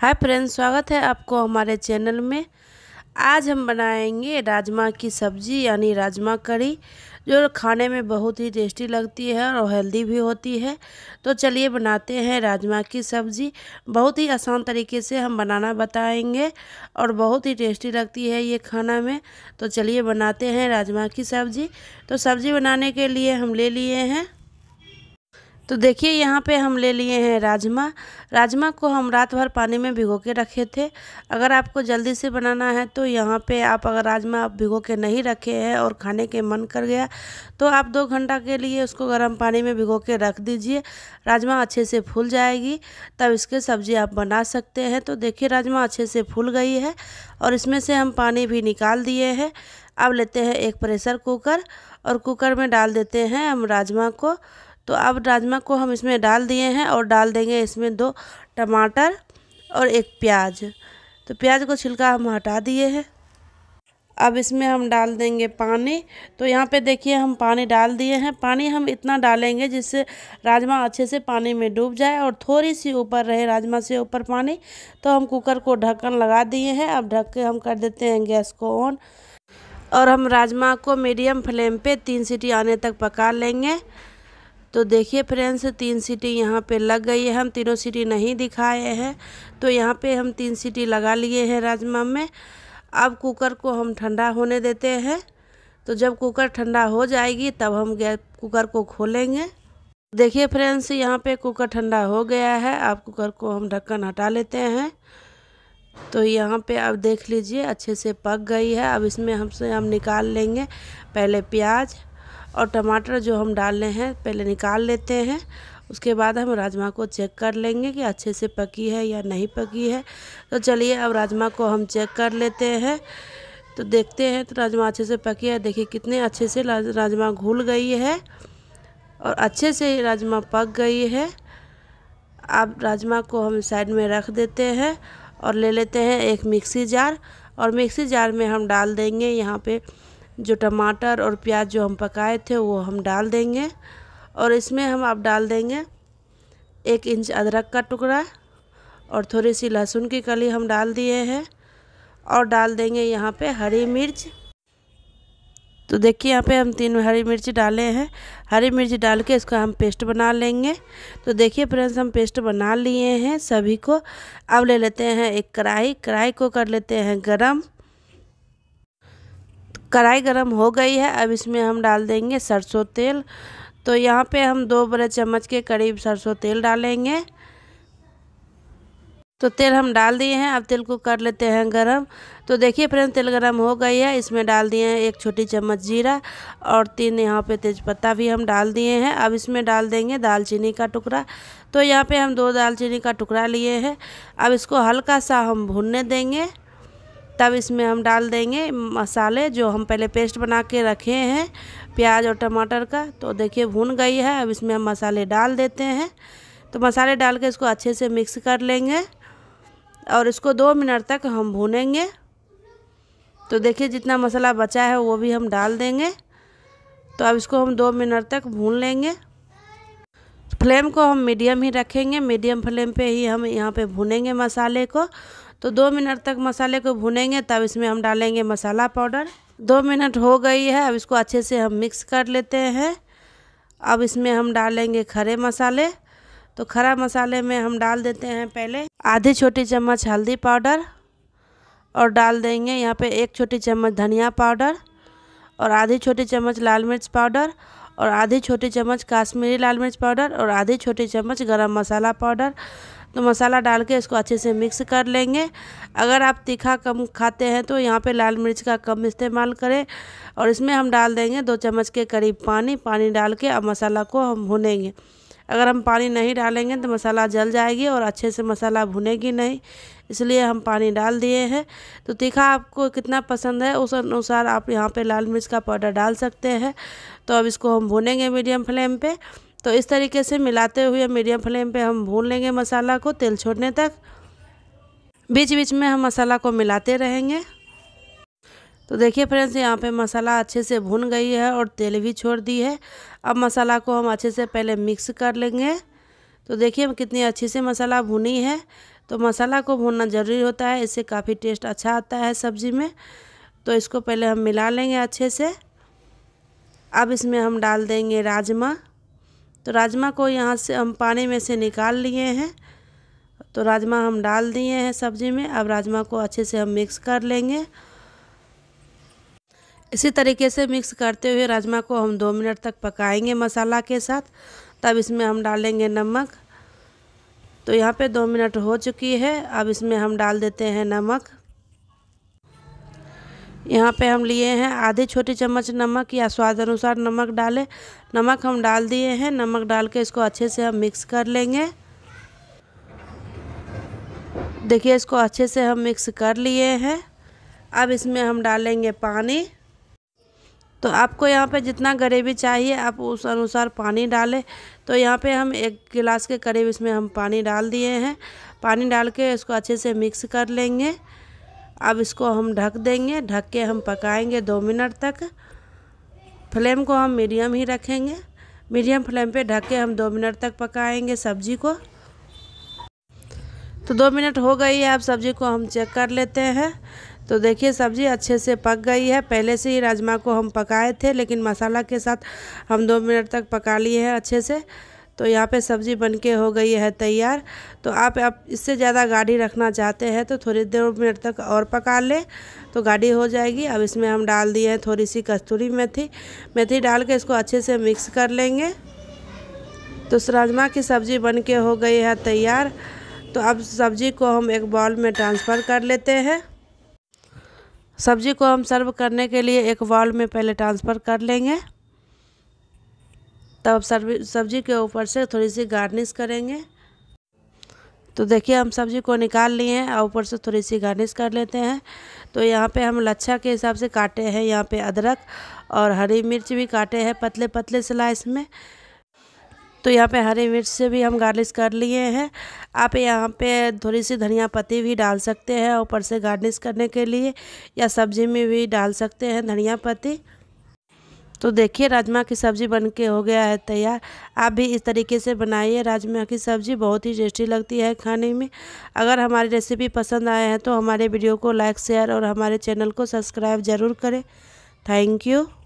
hi friends स्वागत है आपको हमारे चैनल में आज हम बनाएंगे राजमा की सब्ज़ी यानी राजमा करी जो खाने में बहुत ही टेस्टी लगती है और हेल्दी भी होती है तो चलिए बनाते हैं राजमा की सब्ज़ी बहुत ही आसान तरीके से हम बनाना बताएंगे और बहुत ही टेस्टी लगती है ये खाना में तो चलिए बनाते हैं राजमा की सब्ज़ी तो सब्ज़ी बनाने के लिए हम ले लिए हैं तो देखिए यहाँ पे हम ले लिए हैं राजमा राजमा को हम रात भर पानी में भिगो के रखे थे अगर आपको जल्दी से बनाना है तो यहाँ पे आप अगर राजमा आप भिगो के नहीं रखे हैं और खाने के मन कर गया तो आप दो घंटा के लिए उसको गर्म पानी में भिगो के रख दीजिए राजमा अच्छे से फूल जाएगी तब इसके सब्ज़ी आप बना सकते हैं तो देखिए राजमा अच्छे से फूल गई है और इसमें से हम पानी भी निकाल दिए हैं अब लेते हैं एक प्रेशर कुकर और कुकर में डाल देते हैं हम राजमा को तो अब राजमा को हम इसमें डाल दिए हैं और डाल देंगे इसमें दो टमाटर और एक प्याज तो प्याज को छिलका हम हटा दिए हैं अब इसमें हम डाल देंगे पानी तो यहाँ पे देखिए हम पानी डाल दिए हैं पानी हम इतना डालेंगे जिससे राजमा अच्छे से पानी में डूब जाए और थोड़ी सी ऊपर रहे राजमा से ऊपर पानी तो हम कुकर को ढक्कन लगा दिए हैं अब ढक के हम कर देते हैं गैस को ऑन और हम राजमा को मीडियम फ्लेम पे तीन सीटी आने तक पका लेंगे तो देखिए फ्रेंड्स तीन सीटी यहाँ पे लग गई है हम तीनों सीटी नहीं दिखाए हैं तो यहाँ पे हम तीन सीटी लगा लिए हैं राजमा में अब कुकर को हम ठंडा होने देते हैं तो जब कुकर ठंडा हो जाएगी तब हम गैस कुकर को खोलेंगे देखिए फ्रेंड्स यहाँ पे कुकर ठंडा हो गया है अब कुकर को हम ढक्कन हटा लेते हैं तो यहाँ पे अब देख लीजिए अच्छे से पक गई है अब इसमें हमसे हम निकाल लेंगे पहले प्याज और टमाटर जो हम डालने हैं पहले निकाल लेते हैं उसके बाद हम राजमा को चेक कर लेंगे कि अच्छे से पकी है या नहीं पकी है तो चलिए अब राजमा को हम चेक कर लेते हैं तो देखते हैं तो राजमा अच्छे से पकी है देखिए कितने अच्छे से राजमा घुल गई है और अच्छे से राजमा पक गई है अब राजमा को हम साइड में रख देते हैं और ले लेते हैं एक मिक्सी जार और मिक्सी जार में हम डाल देंगे यहाँ पर जो टमाटर और प्याज जो हम पकाए थे वो हम डाल देंगे और इसमें हम आप डाल देंगे एक इंच अदरक का टुकड़ा और थोड़ी सी लहसुन की कली हम डाल दिए हैं और डाल देंगे यहाँ पे हरी मिर्च तो देखिए यहाँ पे हम तीन हरी मिर्च डाले हैं हरी मिर्च डाल के इसका हम पेस्ट बना लेंगे तो देखिए फ्रेंड्स हम पेस्ट बना लिए हैं सभी को अब ले लेते हैं एक कढ़ाई कढ़ाई को कर लेते हैं गरम कढ़ाई गरम हो गई है अब इसमें हम डाल देंगे सरसों तेल तो यहाँ पे हम दो बड़े चम्मच के करीब सरसों तेल डालेंगे तो तेल हम डाल दिए हैं अब तेल को कर लेते हैं गरम तो देखिए फ्रेंड तेल गरम हो गई है इसमें डाल दिए हैं एक छोटी चम्मच जीरा और तीन यहाँ पे तेज़पत्ता भी हम डाल दिए हैं अब इसमें डाल देंगे दालचीनी का टुकड़ा तो यहाँ पे हम दो दालचीनी का टुकड़ा लिए हैं अब इसको हल्का सा हम भूनने देंगे तब इसमें हम डाल देंगे मसाले जो हम पहले पेस्ट बना के रखे हैं प्याज और टमाटर का तो देखिए भून गई है अब इसमें हम मसाले डाल देते हैं तो मसाले डाल के इसको अच्छे से मिक्स कर लेंगे और इसको दो मिनट तक हम भूनेंगे तो देखिए जितना मसाला बचा है वो भी हम डाल देंगे तो अब इसको हम दो मिनट तक भून लेंगे फ्लेम को हम मीडियम ही रखेंगे मीडियम फ्लेम पे ही हम यहाँ पे भूनेंगे मसाले को तो दो मिनट तक मसाले को भुनेंगे तब इसमें हम डालेंगे मसाला पाउडर दो मिनट हो गई है अब इसको अच्छे से हम मिक्स कर लेते हैं अब इसमें हम डालेंगे खड़े मसाले तो खड़ा मसाले में हम डाल देते हैं पहले आधी छोटी चम्मच हल्दी पाउडर और डाल देंगे यहाँ पे एक छोटी चम्मच धनिया पाउडर और आधी छोटी चम्मच लाल मिर्च पाउडर और आधी छोटी चम्मच काश्मीरी लाल मिर्च पाउडर और आधी छोटी चम्मच गरम मसाला पाउडर तो मसाला डाल के इसको अच्छे से मिक्स कर लेंगे अगर आप तीखा कम खाते हैं तो यहाँ पे लाल मिर्च का कम इस्तेमाल करें और इसमें हम डाल देंगे दो चम्मच के करीब पानी पानी डाल के अब मसाला को हम भुनेंगे अगर हम पानी नहीं डालेंगे तो मसाला जल जाएगी और अच्छे से मसाला भुनेगी नहीं इसलिए हम पानी डाल दिए हैं तो तीखा आपको कितना पसंद है उस अनुसार आप यहाँ पे लाल मिर्च का पाउडर डाल सकते हैं तो अब इसको हम भुनेंगे मीडियम फ्लेम पे तो इस तरीके से मिलाते हुए मीडियम फ्लेम पे हम भून लेंगे मसाला को तेल छोड़ने तक बीच बीच में हम मसाला को मिलाते रहेंगे तो देखिए फ्रेंड्स यहाँ पे मसाला अच्छे से भुन गई है और तेल भी छोड़ दी है अब मसाला को हम अच्छे से पहले मिक्स कर लेंगे तो देखिए कितनी अच्छी से मसाला भुनी है तो मसाला को भूनना ज़रूरी होता है इससे काफ़ी टेस्ट अच्छा आता है सब्ज़ी में तो इसको पहले हम मिला लेंगे अच्छे से अब इसमें हम डाल देंगे राजमा तो राजमा को यहाँ से हम पानी में से निकाल लिए हैं तो राजमा हम डाल दिए हैं सब्ज़ी में अब राजमा को अच्छे से हम मिक्स कर लेंगे इसी तरीके से मिक्स करते हुए राजमा को हम दो मिनट तक पकाएंगे मसाला के साथ तब इसमें हम डालेंगे नमक तो यहाँ पे दो मिनट हो चुकी है अब इसमें हम डाल देते हैं नमक यहाँ पे हम लिए हैं आधे छोटे चम्मच नमक या स्वाद अनुसार नमक डालें नमक हम डाल दिए हैं नमक डाल के इसको अच्छे से हम मिक्स कर लेंगे देखिए इसको अच्छे से हम मिक्स कर लिए हैं अब इसमें हम डालेंगे पानी तो आपको यहाँ पे जितना ग्रेवी चाहिए आप उस अनुसार पानी डालें तो यहाँ पे हम एक गिलास के करीब इसमें हम पानी डाल दिए हैं पानी डाल के इसको अच्छे से मिक्स कर लेंगे अब इसको हम ढक देंगे ढक के हम पकाएंगे दो मिनट तक फ्लेम को हम मीडियम ही रखेंगे मीडियम फ्लेम पे ढक के हम दो मिनट तक पकाएंगे सब्जी को तो दो मिनट हो गई है अब सब्जी को हम चेक कर लेते हैं तो देखिए सब्ज़ी अच्छे से पक गई है पहले से ही राजमा को हम पकाए थे लेकिन मसाला के साथ हम दो मिनट तक पका लिए हैं अच्छे से तो यहाँ पे सब्ज़ी बनके हो गई है तैयार तो आप अब इससे ज़्यादा गाढ़ी रखना चाहते हैं तो थोड़ी देर मिनट तक और पका लें तो गाढ़ी हो जाएगी अब इसमें हम डाल दिए हैं थोड़ी सी कस्तूरी मेथी मेथी डाल के इसको अच्छे से मिक्स कर लेंगे तो राजमा की सब्ज़ी बन के हो गई है तैयार तो अब सब्ज़ी को हम एक बॉल में ट्रांसफ़र कर लेते हैं सब्ज़ी को हम सर्व करने के लिए एक बॉल में पहले ट्रांसफ़र कर लेंगे तब अब सब्जी के ऊपर से थोड़ी सी गार्निश करेंगे तो देखिए हम सब्ज़ी को निकाल लिए हैं और ऊपर से थोड़ी सी गार्निश कर लेते हैं तो यहाँ पे हम लच्छा के हिसाब से काटे हैं यहाँ पे अदरक और हरी मिर्च भी काटे हैं पतले पतले स्लाइस में तो यहाँ पे हरी मिर्च से भी हम गार्निश कर लिए हैं आप यहाँ पे थोड़ी सी धनिया पत्ती भी डाल सकते हैं ऊपर से गार्निश करने के लिए या सब्ज़ी में भी डाल सकते हैं धनिया पत्ती तो देखिए राजमा की सब्ज़ी बन के हो गया है तैयार आप भी इस तरीके से बनाइए राजमा की सब्ज़ी बहुत ही टेस्टी लगती है खाने में अगर हमारी रेसिपी पसंद आए हैं तो हमारे वीडियो को लाइक शेयर और हमारे चैनल को सब्सक्राइब ज़रूर करें थैंक यू